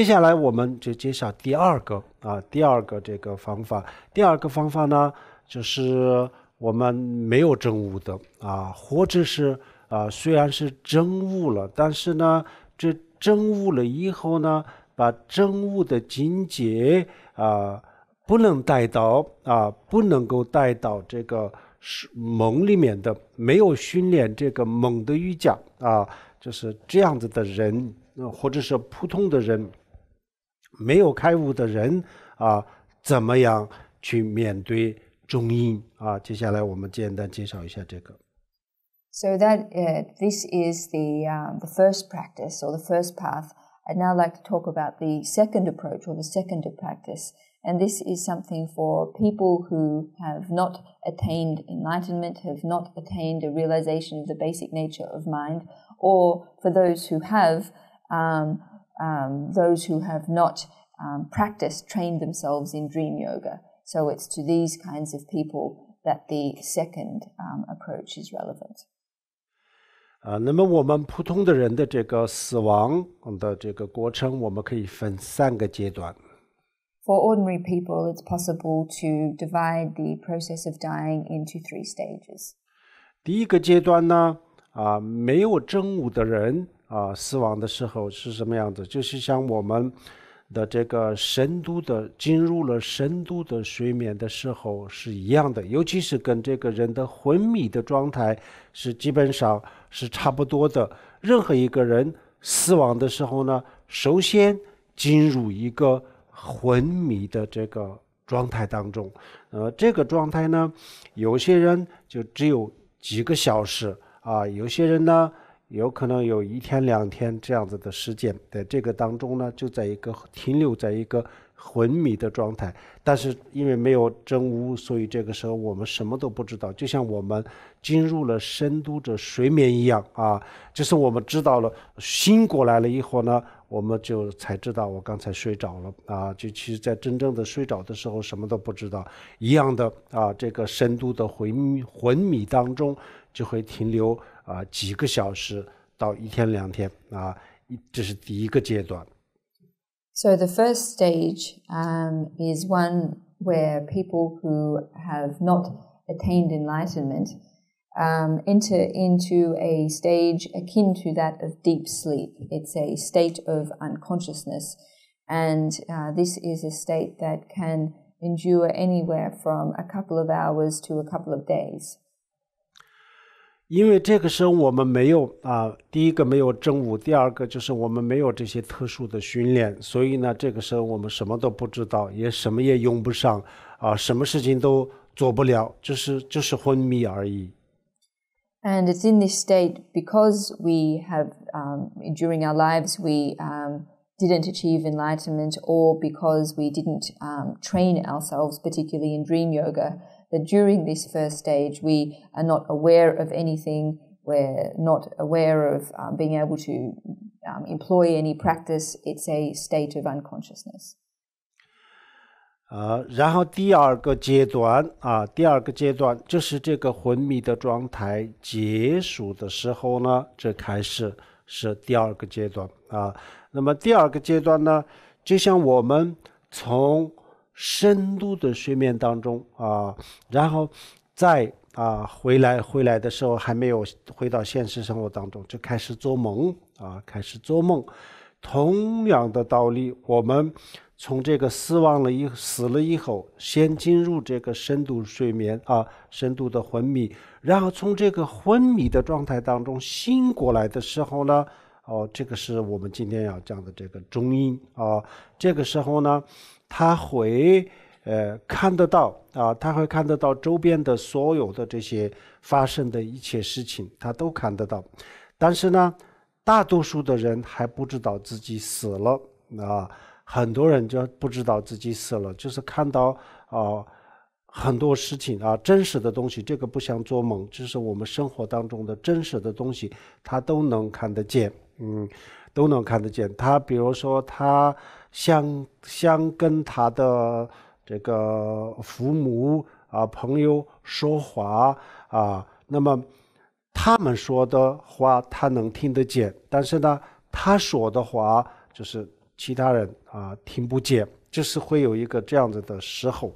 接下来我们就介绍第二个啊，第二个这个方法。第二个方法呢，就是我们没有真悟的啊，或者是啊，虽然是真悟了，但是呢，这真悟了以后呢，把真悟的境界啊，不能带到啊，不能够带到这个是梦里面的，没有训练这个梦的瑜伽啊，就是这样子的人，或者是普通的人。没有开悟的人啊，怎么样去面对中阴啊？接下来我们简单介绍一下这个。So that uh, this is the uh, the first practice or the first path. I'd now like to talk about the second approach or the second practice. And this is something for people who have not attained enlightenment, have not attained a realization of the basic nature of mind, or for those who have, um, um, those who have not um, practiced, trained themselves in dream yoga. So it's to these kinds of people that the second um, approach is relevant. 啊，那么我们普通的人的这个死亡的这个过程，我们可以分三个阶段。For ordinary people, it's possible to divide the process of dying into three stages. 啊，死亡的时候是什么样子？就是像我们的这个深度的进入了深度的睡眠的时候是一样的，尤其是跟这个人的昏迷的状态是基本上是差不多的。任何一个人死亡的时候呢，首先进入一个昏迷的这个状态当中，呃，这个状态呢，有些人就只有几个小时啊，有些人呢。有可能有一天两天这样子的时间，在这个当中呢，就在一个停留在一个昏迷的状态，但是因为没有真悟，所以这个时候我们什么都不知道，就像我们进入了深度的睡眠一样啊。就是我们知道了醒过来了以后呢，我们就才知道我刚才睡着了啊。就其实，在真正的睡着的时候，什么都不知道，一样的啊，这个深度的昏昏迷当中就会停留。啊几个小时到一天两天啊，这是第一个阶段。So the first stage um, is one where people who have not attained enlightenment um, enter into a stage akin to that of deep sleep. It's a state of unconsciousness, and uh, this is a state that can endure anywhere from a couple of hours to a couple of days. 因为这个时候我们没有啊，第一个没有正午，第二个就是我们没有这些特殊的训练，所以呢，这个时候我们什么都不知道，也什么也用不上，啊，什么事情都做不了，就是就是昏迷而已。And it's in this state because we have, during our lives, we didn't achieve enlightenment or because we didn't train ourselves particularly in dream yoga. 呃，然后第二个阶段啊，第二个阶段就是这个昏迷的状态结束的时候呢，这开始是第二个阶段啊。那么第二个阶段呢，就像我们从。深度的睡眠当中啊，然后再啊回来回来的时候还没有回到现实生活当中，就开始做梦啊，开始做梦。同样的道理，我们从这个死亡了以死了以后，先进入这个深度睡眠啊，深度的昏迷，然后从这个昏迷的状态当中醒过来的时候呢，哦，这个是我们今天要讲的这个中阴啊，这个时候呢。他会呃看得到啊，他会看得到周边的所有的这些发生的一切事情，他都看得到。但是呢，大多数的人还不知道自己死了啊，很多人就不知道自己死了，就是看到啊很多事情啊真实的东西，这个不像做梦，这是我们生活当中的真实的东西，他都能看得见，嗯，都能看得见。他比如说他。想想跟他的这个父母啊、朋友说话啊，那么他们说的话他能听得见，但是呢，他说的话就是其他人啊听不见，就是会有一个这样子的时候。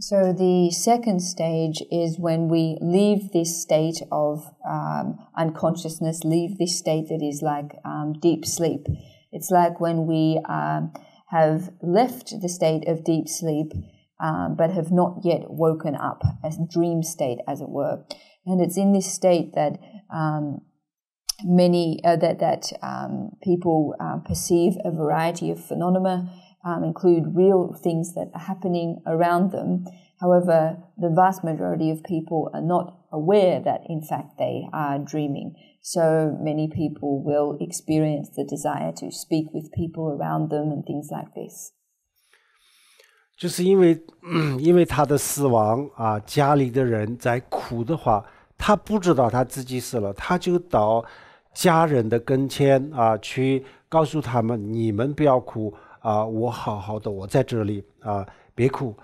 So the second stage is when we leave this state of um unconsciousness, leave this state that is like um deep sleep. It's like when we um, have left the state of deep sleep, um, but have not yet woken up, a dream state, as it were. And it's in this state that um, many uh, that that um, people uh, perceive a variety of phenomena. Um, include real things that are happening around them, However, the vast majority of people are not aware that in fact they are dreaming. So many people will experience the desire to speak with people around them and things like this.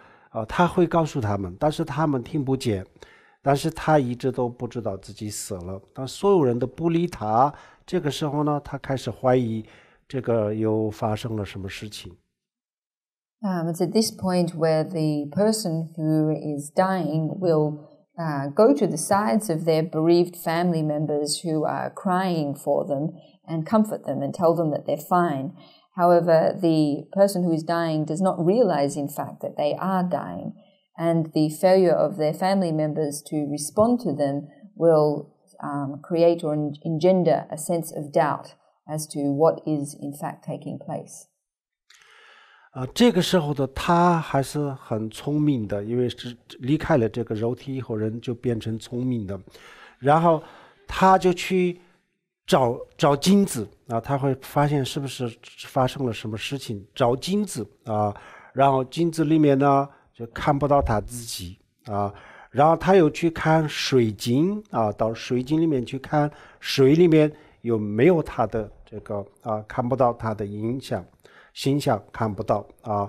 呃，他会告诉他们，但是他们听不见，但是他一直都不知道自己死了。当所有人都不理他，这个时候呢，他开始怀疑这个又发生了什么事情。Um, it's at this point where the person who is dying will uh, go to the sides of their bereaved family members who are crying for them and comfort them and tell them that they're fine. However, the person who is dying does not realize, in fact, that they are dying, and the failure of their family members to respond to them will um, create or engender a sense of doubt as to what is, in fact, taking place. 啊、呃，这个时候的他还是很聪明的，因为是离开了这个楼梯以后，人就变成聪明的，然后他就去。Uh, 找找金子啊，他会发现是不是发生了什么事情？找金子啊，然后镜子里面呢就看不到他自己啊，然后他又去看水晶啊，到水晶里面去看水里面有没有他的这个啊，看不到他的影响，形象看不到啊，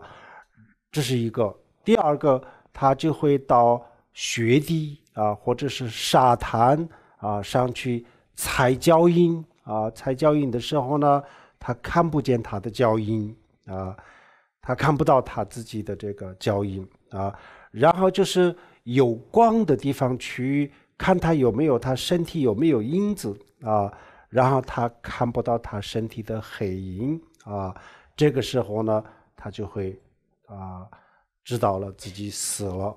这是一个。第二个，他就会到雪地啊，或者是沙滩啊上去。踩脚印啊，踩脚印的时候呢，他看不见他的脚印啊，他看不到他自己的这个脚印啊。然后就是有光的地方去看他有没有他身体有没有影子啊，然后他看不到他身体的黑影啊。这个时候呢，他就会啊知道了自己死了。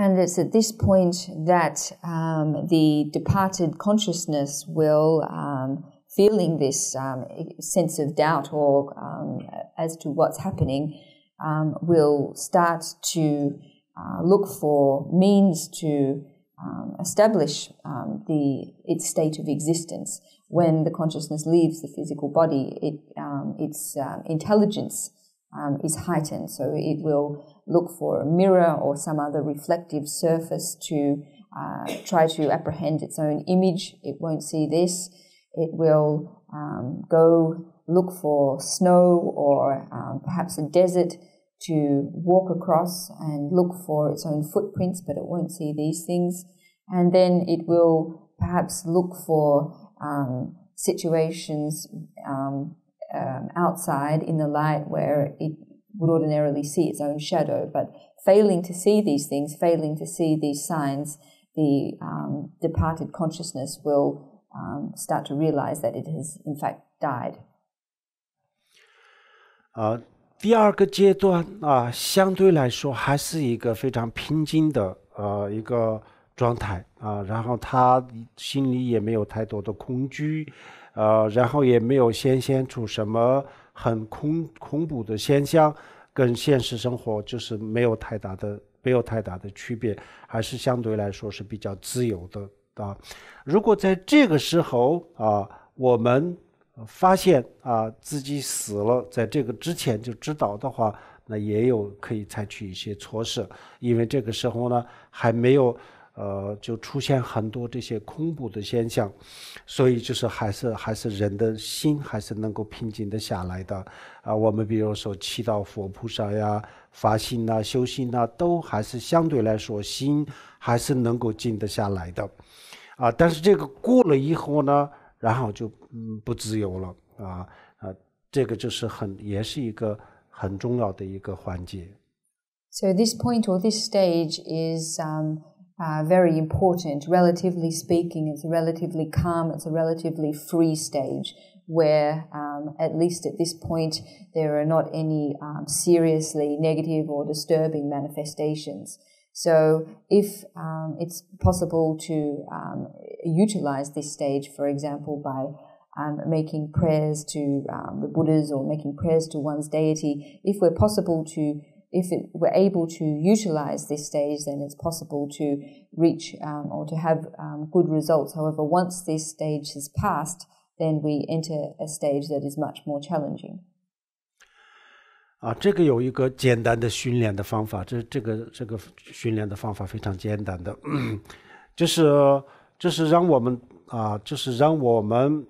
And it's at this point that um, the departed consciousness will, um, feeling this um, sense of doubt or um, as to what's happening, um, will start to uh, look for means to um, establish the its state of existence. When the consciousness leaves the physical body, it, its intelligence um, is heightened. So it will look for a mirror or some other reflective surface to uh, try to apprehend its own image. It won't see this. It will um, go look for snow or um, perhaps a desert to walk across and look for its own footprints, but it won't see these things. And then it will perhaps look for um, situations um, um, outside in the light where it would ordinarily see its own shadow. But failing to see these things, failing to see these signs, the um, departed consciousness will um, start to realize that it has in fact died. Uh, 呃，然后也没有显现出什么很恐恐怖的现象，跟现实生活就是没有太大的没有太大的区别，还是相对来说是比较自由的啊。如果在这个时候啊，我们发现啊自己死了，在这个之前就知道的话，那也有可以采取一些措施，因为这个时候呢还没有。呃，就出现很多这些恐怖的现象，所以就是还是还是人的心还是能够平静的下来的啊。我们比如说祈祷佛菩萨呀、发心呐、修心呐，都还是相对来说心还是能够静得下来的啊。但是这个过了以后呢，然后就嗯不自由了啊啊，这个就是很也是一个很重要的一个环节。So this point or this stage is um. Uh, very important. Relatively speaking, it's a relatively calm, it's a relatively free stage where, um, at least at this point, there are not any um, seriously negative or disturbing manifestations. So, if um, it's possible to um, utilize this stage, for example, by um, making prayers to um, the Buddhas or making prayers to one's deity, if we're possible to if it, we're able to utilize this stage, then it's possible to reach um, or to have um, good results. However, once this stage has passed, then we enter a stage that is much more challenging. 啊，这个有一个简单的训练的方法，这这个这个训练的方法非常简单的，就是就是让我们啊，就是让我们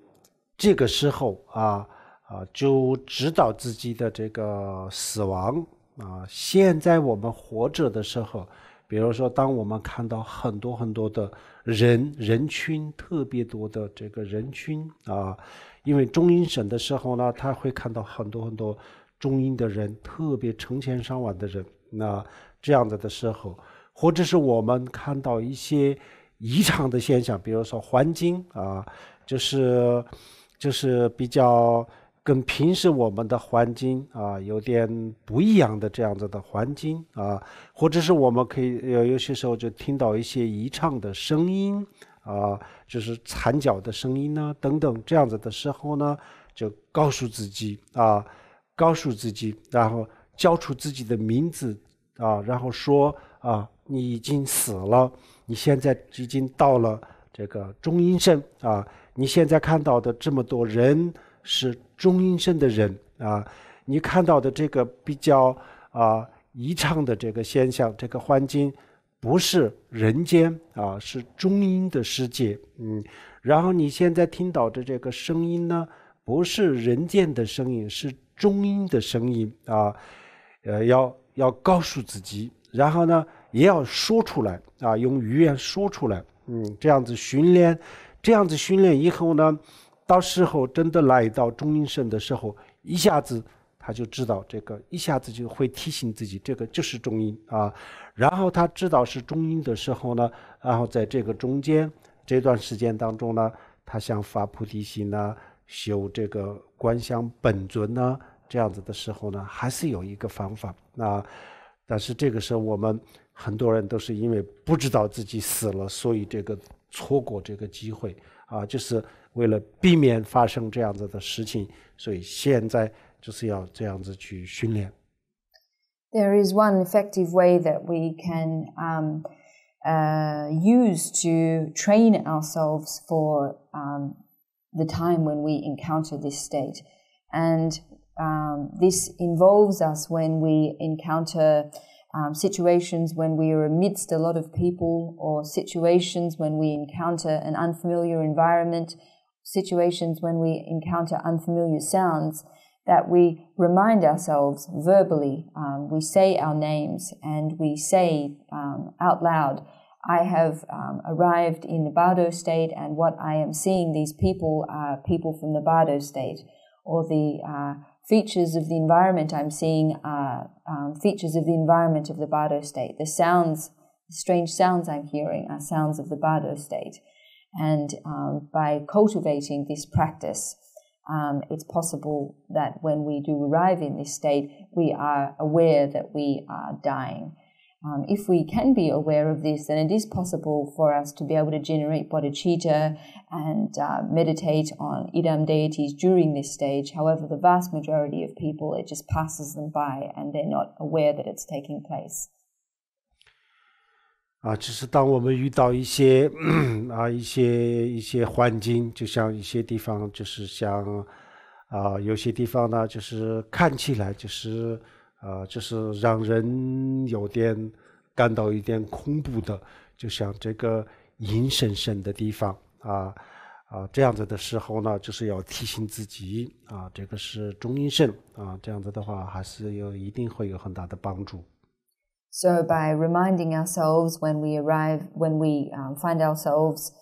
这个时候啊啊就知道自己的这个死亡 啊，现在我们活着的时候，比如说，当我们看到很多很多的人人群，特别多的这个人群啊，因为中英省的时候呢，他会看到很多很多中英的人，特别成千上万的人，那这样子的时候，或者是我们看到一些异常的现象，比如说环境啊，就是就是比较。跟平时我们的环境啊有点不一样的这样子的环境啊，或者是我们可以有有些时候就听到一些遗唱的声音啊，就是惨叫的声音呢等等这样子的时候呢，就告诉自己啊，告诉自己，然后叫出自己的名字啊，然后说啊，你已经死了，你现在已经到了这个中阴身啊，你现在看到的这么多人。是中音声的人啊，你看到的这个比较啊异常的这个现象，这个环境不是人间啊，是中音的世界，嗯。然后你现在听到的这个声音呢，不是人间的声音，是中音的声音啊。呃，要要告诉自己，然后呢，也要说出来啊，用语言说出来，嗯，这样子训练，这样子训练以后呢。到时候真的来到中阴身的时候，一下子他就知道这个，一下子就会提醒自己，这个就是中阴啊。然后他知道是中阴的时候呢，然后在这个中间这段时间当中呢，他想发菩提心呐，修这个观想本尊呢，这样子的时候呢，还是有一个方法。那但是这个时候我们很多人都是因为不知道自己死了，所以这个错过这个机会啊，就是。为了避免发生这样子的事情，所以现在就是要这样子去训练。There is one effective way that we can um, uh, use to train ourselves for um, the time when we encounter this state. And um, this involves us when we encounter um, situations when we are amidst a lot of people or situations when we encounter an unfamiliar environment situations when we encounter unfamiliar sounds that we remind ourselves verbally. Um, we say our names and we say um, out loud, I have um, arrived in the Bardo state, and what I am seeing these people are people from the Bardo state, or the uh, features of the environment I'm seeing are um, features of the environment of the Bardo state. The sounds, the strange sounds I'm hearing, are sounds of the Bardo state. And um, by cultivating this practice, um, it's possible that when we do arrive in this state, we are aware that we are dying. Um, if we can be aware of this, then it is possible for us to be able to generate bodhicitta and uh, meditate on idam deities during this stage. However, the vast majority of people, it just passes them by and they're not aware that it's taking place. 啊，只是当我们遇到一些啊一些一些环境，就像一些地方，就是像啊有些地方呢，就是看起来就是啊就是让人有点感到一点恐怖的，就像这个阴森森的地方啊啊这样子的时候呢，就是要提醒自己啊，这个是中阴身啊，这样子的话还是有一定会有很大的帮助。So by reminding ourselves when we arrive, when we um, find ourselves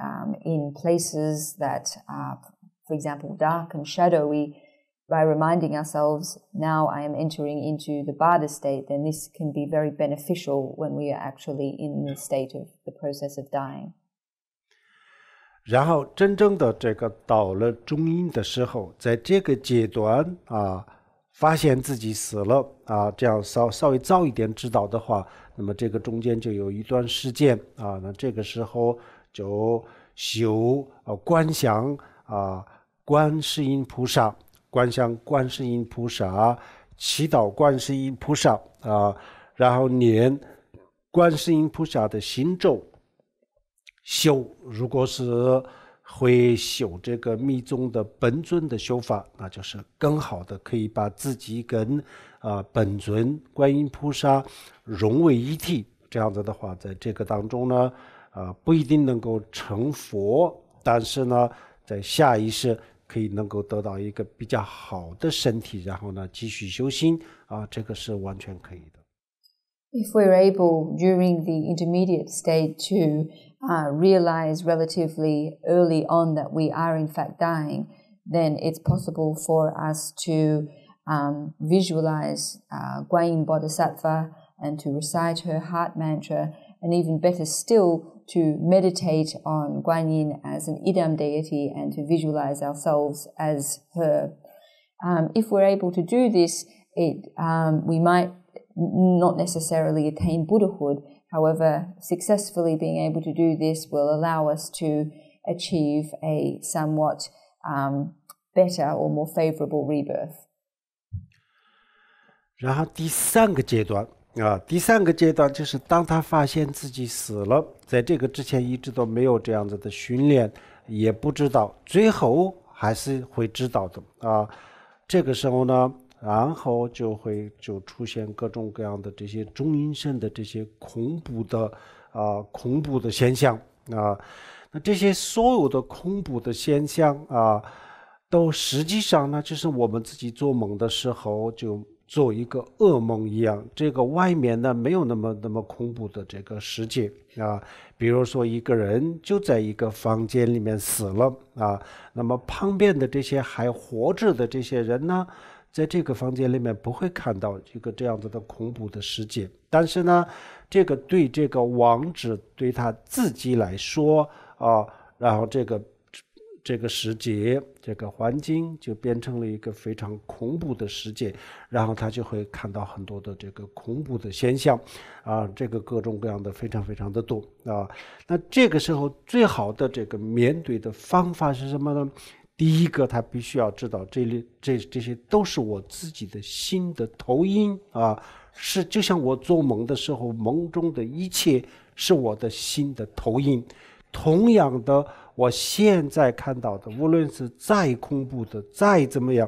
um, in places that are, for example, dark and shadowy, by reminding ourselves, now I am entering into the Bada state, then this can be very beneficial when we are actually in the state of the process of dying. 然后，真正的这个到了中阴的时候，在这个阶段啊，发现自己死了啊，这样稍稍微早一点知道的话，那么这个中间就有一段时间啊，那这个时候就修啊观想啊观世音菩萨，观想观世音菩萨，祈祷观世音菩萨啊，然后念观世音菩萨的心咒，修如果是。会修这个密宗的本尊的修法，那就是更好的可以把自己跟啊本尊观音菩萨融为一体。这样子的话，在这个当中呢，呃，不一定能够成佛，但是呢，在下一世可以能够得到一个比较好的身体，然后呢继续修心啊，这个是完全可以的。if we're able during the intermediate stage to uh, realize relatively early on that we are in fact dying, then it's possible for us to um, visualize uh, Guanyin Bodhisattva and to recite her heart mantra, and even better still, to meditate on Guanyin as an idam deity and to visualize ourselves as her. Um, if we're able to do this, it um, we might not necessarily attain Buddhahood. However, successfully being able to do this will allow us to achieve a somewhat better or more favorable rebirth. 然后第三个阶段啊，第三个阶段就是当他发现自己死了，在这个之前一直都没有这样子的训练，也不知道，最后还是会知道的啊。这个时候呢。然后就会就出现各种各样的这些中阴身的这些恐怖的啊恐怖的现象啊，那这些所有的恐怖的现象啊，都实际上呢就是我们自己做梦的时候就做一个噩梦一样，这个外面呢没有那么那么恐怖的这个世界啊，比如说一个人就在一个房间里面死了啊，那么旁边的这些还活着的这些人呢？在这个房间里面不会看到一个这样子的恐怖的世界，但是呢，这个对这个网址对他自己来说啊，然后这个这个世界这个环境就变成了一个非常恐怖的世界，然后他就会看到很多的这个恐怖的现象，啊，这个各种各样的非常非常的多啊。那这个时候最好的这个面对的方法是什么呢？第一个，他必须要知道，这里这这些都是我自己的心的投影啊，是就像我做梦的时候，梦中的一切是我的心的投影。同样的，我现在看到的，无论是再恐怖的、再怎么样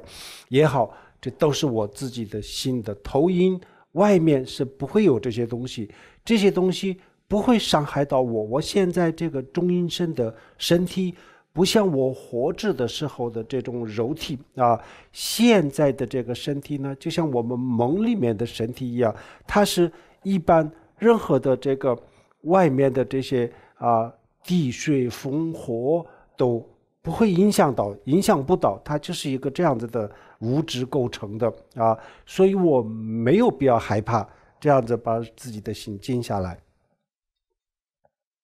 也好，这都是我自己的心的投影。外面是不会有这些东西，这些东西不会伤害到我。我现在这个中阴身的身体。不像我活着的时候的这种肉体啊，现在的这个身体呢，就像我们梦里面的身体一样，它是一般任何的这个外面的这些啊，地水风火都不会影响到，影响不到，它就是一个这样子的物质构成的啊，所以我没有必要害怕，这样子把自己的心静下来。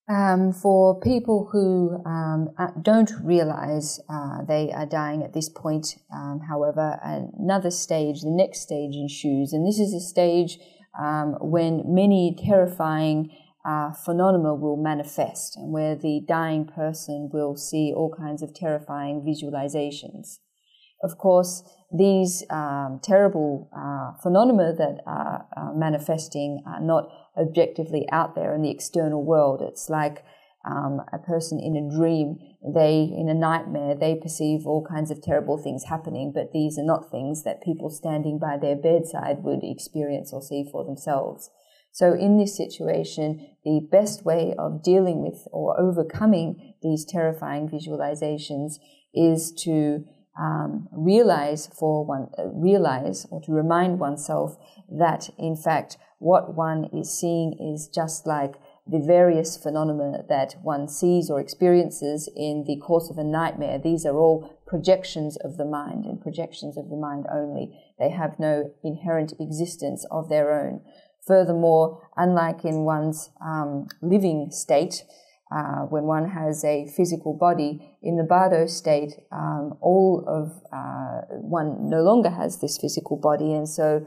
Um, for people who um, uh, don't realize uh, they are dying at this point, um, however, another stage, the next stage ensues, and this is a stage um, when many terrifying uh, phenomena will manifest, and where the dying person will see all kinds of terrifying visualizations. Of course, these um, terrible uh, phenomena that are uh, manifesting are not objectively out there in the external world. It's like um, a person in a dream, they, in a nightmare, they perceive all kinds of terrible things happening, but these are not things that people standing by their bedside would experience or see for themselves. So, in this situation, the best way of dealing with or overcoming these terrifying visualizations is to um, realize for one uh, realize or to remind oneself that in fact what one is seeing is just like the various phenomena that one sees or experiences in the course of a nightmare. These are all projections of the mind and projections of the mind only. They have no inherent existence of their own. Furthermore, unlike in one's um, living state, uh, when one has a physical body, in the bardo state, um, all of uh, one no longer has this physical body, and so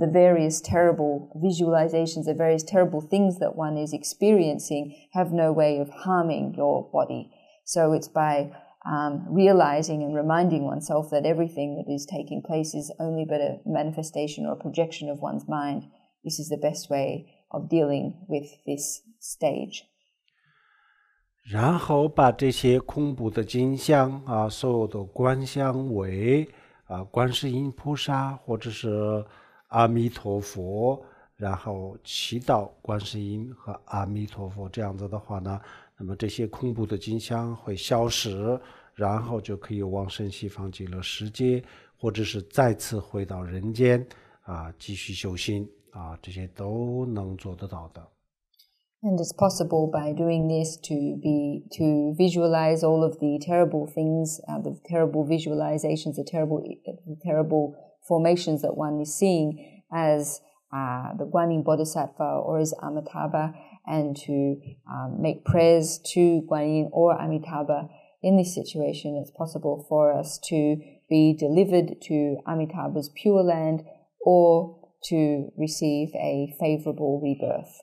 the various terrible visualizations, the various terrible things that one is experiencing, have no way of harming your body. So it's by um, realizing and reminding oneself that everything that is taking place is only but a manifestation or a projection of one's mind. This is the best way of dealing with this stage. 然后把这些恐怖的金香啊，所有的观香为啊观世音菩萨或者是阿弥陀佛，然后祈祷观世音和阿弥陀佛，这样子的话呢，那么这些恐怖的金香会消失，然后就可以往生西方极乐世界，或者是再次回到人间啊，继续修行啊，这些都能做得到的。And it's possible by doing this to be to visualize all of the terrible things, uh, the terrible visualizations, the terrible the terrible formations that one is seeing as uh, the Guanyin Bodhisattva or as Amitabha, and to um, make prayers to Guanyin or Amitabha. In this situation, it's possible for us to be delivered to Amitabha's Pure Land or to receive a favorable rebirth.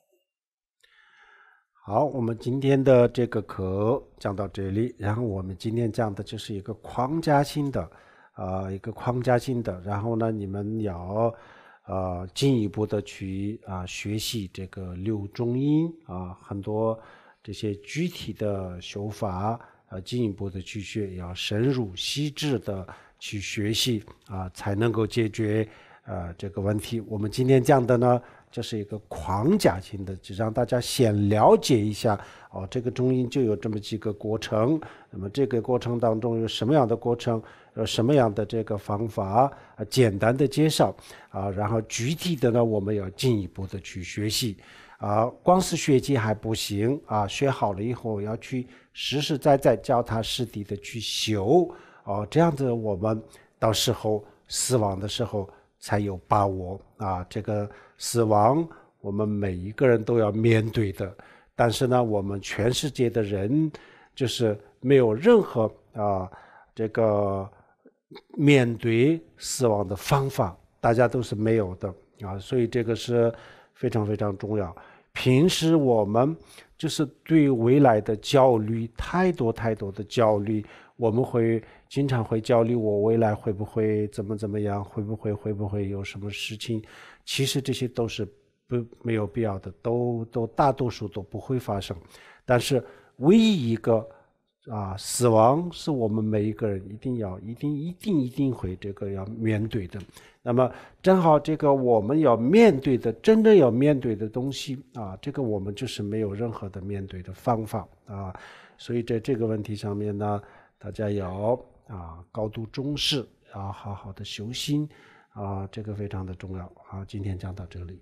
好，我们今天的这个课讲到这里。然后我们今天讲的就是一个框架性的，啊，一个框架性的。然后呢，你们要，啊，进一步的去啊学习这个六中音啊，很多这些具体的手法，啊，进一步的去学，要深入细致的去学习啊，才能够解决啊这个问题。我们今天讲的呢。这是一个框架性的，就让大家先了解一下哦。这个中医就有这么几个过程，那么这个过程当中有什么样的过程，有什么样的这个方法，啊，简单的介绍啊，然后具体的呢，我们要进一步的去学习啊，光是学习还不行啊，学好了以后要去实实在在脚踏实地的去修哦，这样子我们到时候死亡的时候。才有把握啊！这个死亡，我们每一个人都要面对的。但是呢，我们全世界的人就是没有任何啊，这个面对死亡的方法，大家都是没有的啊。所以这个是非常非常重要。平时我们就是对未来的焦虑太多太多的焦虑，我们会。经常会焦虑，我未来会不会怎么怎么样？会不会会不会有什么事情？其实这些都是不没有必要的，都都大多数都不会发生。但是唯一一个啊，死亡是我们每一个人一定要一定一定一定会这个要面对的。那么正好这个我们要面对的，真正要面对的东西啊，这个我们就是没有任何的面对的方法啊。所以在这个问题上面呢，大家要。啊，高度重视啊，好好的修心，啊，这个非常的重要啊，今天讲到这里。